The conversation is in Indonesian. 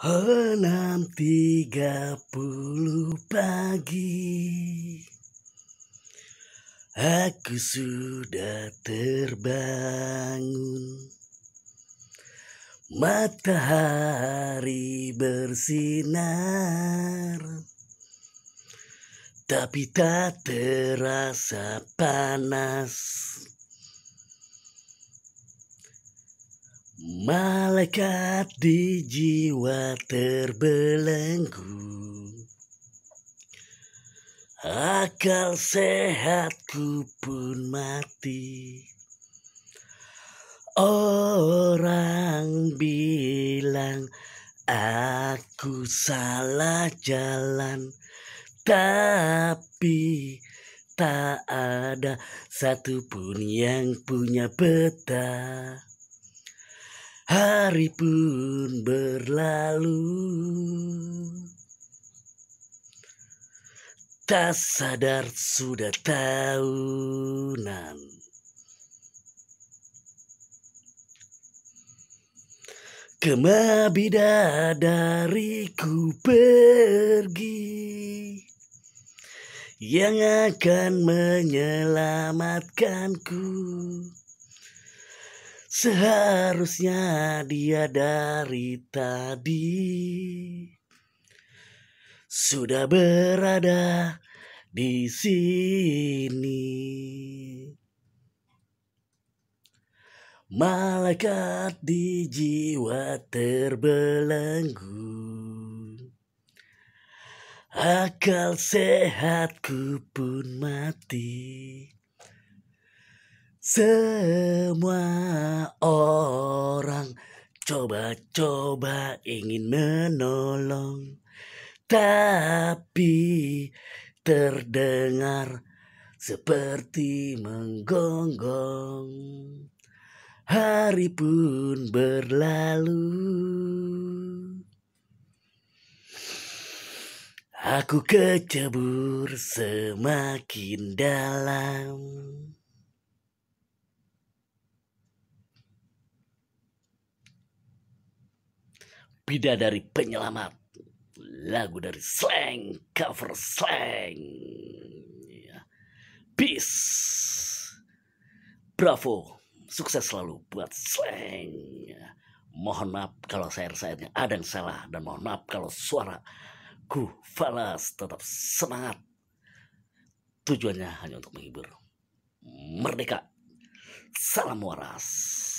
enam tiga puluh pagi Aku sudah terbangun Matahari bersinar Tapi tak terasa panas Malaikat di jiwa terbelenggu Akal sehatku pun mati Orang bilang aku salah jalan Tapi tak ada satupun yang punya peta Hari pun berlalu Tak sadar sudah tahunan kemabida dariku pergi Yang akan menyelamatkanku Seharusnya dia dari tadi sudah berada di sini. Malaikat di jiwa terbelenggu Akal sehatku pun mati semua orang coba-coba ingin menolong, tapi terdengar seperti menggonggong. Hari pun berlalu. Aku kecebur semakin dalam. dari Penyelamat. Lagu dari Slang, cover Slang. Ya. Peace. Bravo. Sukses selalu buat Slang. Ya. Mohon maaf kalau saya sayatnya ada yang salah. Dan mohon maaf kalau suara ku falas. Tetap semangat. Tujuannya hanya untuk menghibur. Merdeka. Salam waras.